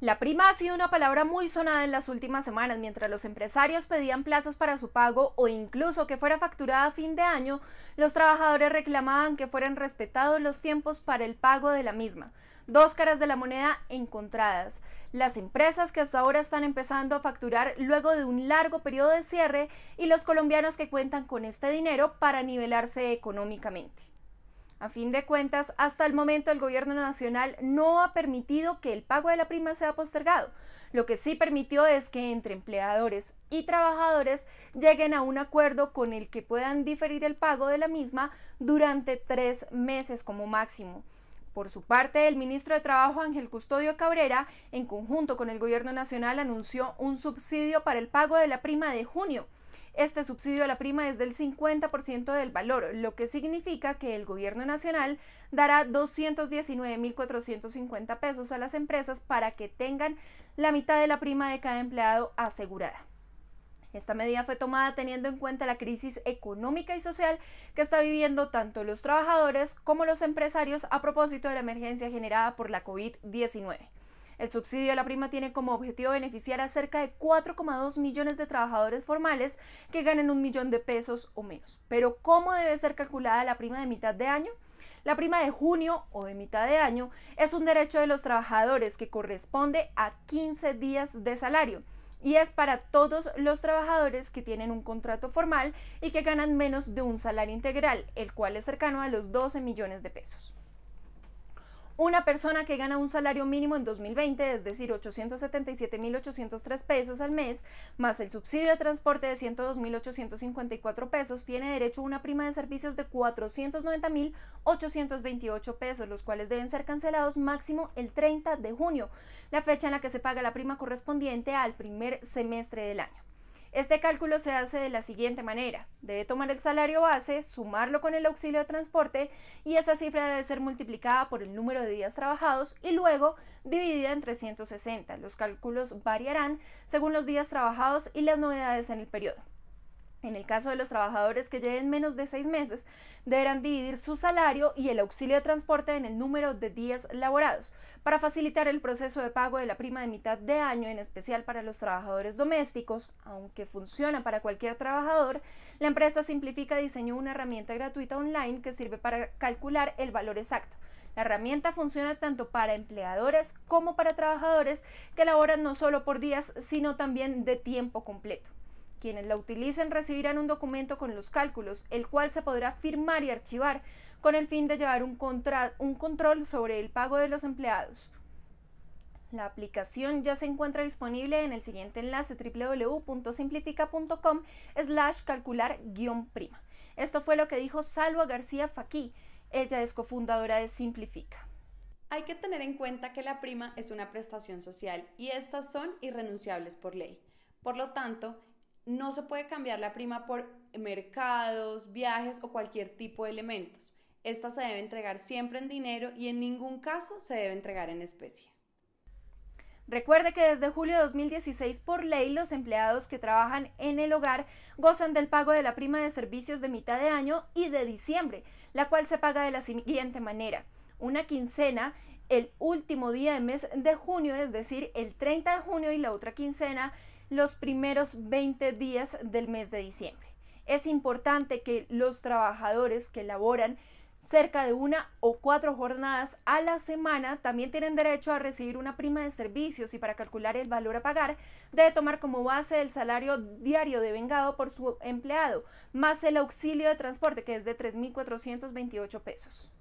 La prima ha sido una palabra muy sonada en las últimas semanas, mientras los empresarios pedían plazos para su pago o incluso que fuera facturada a fin de año, los trabajadores reclamaban que fueran respetados los tiempos para el pago de la misma. Dos caras de la moneda encontradas. Las empresas que hasta ahora están empezando a facturar luego de un largo periodo de cierre y los colombianos que cuentan con este dinero para nivelarse económicamente. A fin de cuentas, hasta el momento el gobierno nacional no ha permitido que el pago de la prima sea postergado. Lo que sí permitió es que entre empleadores y trabajadores lleguen a un acuerdo con el que puedan diferir el pago de la misma durante tres meses como máximo. Por su parte, el ministro de Trabajo Ángel Custodio Cabrera, en conjunto con el Gobierno Nacional, anunció un subsidio para el pago de la prima de junio. Este subsidio a la prima es del 50% del valor, lo que significa que el gobierno nacional dará 219.450 pesos a las empresas para que tengan la mitad de la prima de cada empleado asegurada. Esta medida fue tomada teniendo en cuenta la crisis económica y social que está viviendo tanto los trabajadores como los empresarios a propósito de la emergencia generada por la COVID-19. El subsidio a la prima tiene como objetivo beneficiar a cerca de 4,2 millones de trabajadores formales que ganen un millón de pesos o menos. Pero ¿cómo debe ser calculada la prima de mitad de año? La prima de junio o de mitad de año es un derecho de los trabajadores que corresponde a 15 días de salario y es para todos los trabajadores que tienen un contrato formal y que ganan menos de un salario integral, el cual es cercano a los 12 millones de pesos. Una persona que gana un salario mínimo en 2020, es decir, 877.803 pesos al mes, más el subsidio de transporte de 102.854 pesos, tiene derecho a una prima de servicios de 490.828 pesos, los cuales deben ser cancelados máximo el 30 de junio, la fecha en la que se paga la prima correspondiente al primer semestre del año. Este cálculo se hace de la siguiente manera. Debe tomar el salario base, sumarlo con el auxilio de transporte y esa cifra debe ser multiplicada por el número de días trabajados y luego dividida en 360. Los cálculos variarán según los días trabajados y las novedades en el periodo. En el caso de los trabajadores que lleven menos de seis meses, deberán dividir su salario y el auxilio de transporte en el número de días laborados para facilitar el proceso de pago de la prima de mitad de año, en especial para los trabajadores domésticos. Aunque funciona para cualquier trabajador, la empresa Simplifica diseñó una herramienta gratuita online que sirve para calcular el valor exacto. La herramienta funciona tanto para empleadores como para trabajadores que laboran no solo por días, sino también de tiempo completo. Quienes la utilicen recibirán un documento con los cálculos, el cual se podrá firmar y archivar con el fin de llevar un, control sobre el pago de los empleados. La aplicación ya se encuentra disponible en el siguiente enlace www.simplifica.com slash calcular prima. Esto fue lo que dijo Salva García Faquí. Ella es cofundadora de Simplifica. Hay que tener en cuenta que la prima es una prestación social y estas son irrenunciables por ley. Por lo tanto, no se puede cambiar la prima por mercados, viajes o cualquier tipo de elementos. Esta se debe entregar siempre en dinero y en ningún caso se debe entregar en especie. Recuerde que desde julio de 2016, por ley, los empleados que trabajan en el hogar gozan del pago de la prima de servicios de mitad de año y de diciembre, la cual se paga de la siguiente manera. Una quincena el último día de mes de junio, es decir, el 30 de junio y la otra quincena los primeros 20 días del mes de diciembre. Es importante que los trabajadores que laboran cerca de una o cuatro jornadas a la semana también tienen derecho a recibir una prima de servicios y para calcular el valor a pagar debe tomar como base el salario diario de vengado por su empleado, más el auxilio de transporte que es de 3.428 pesos.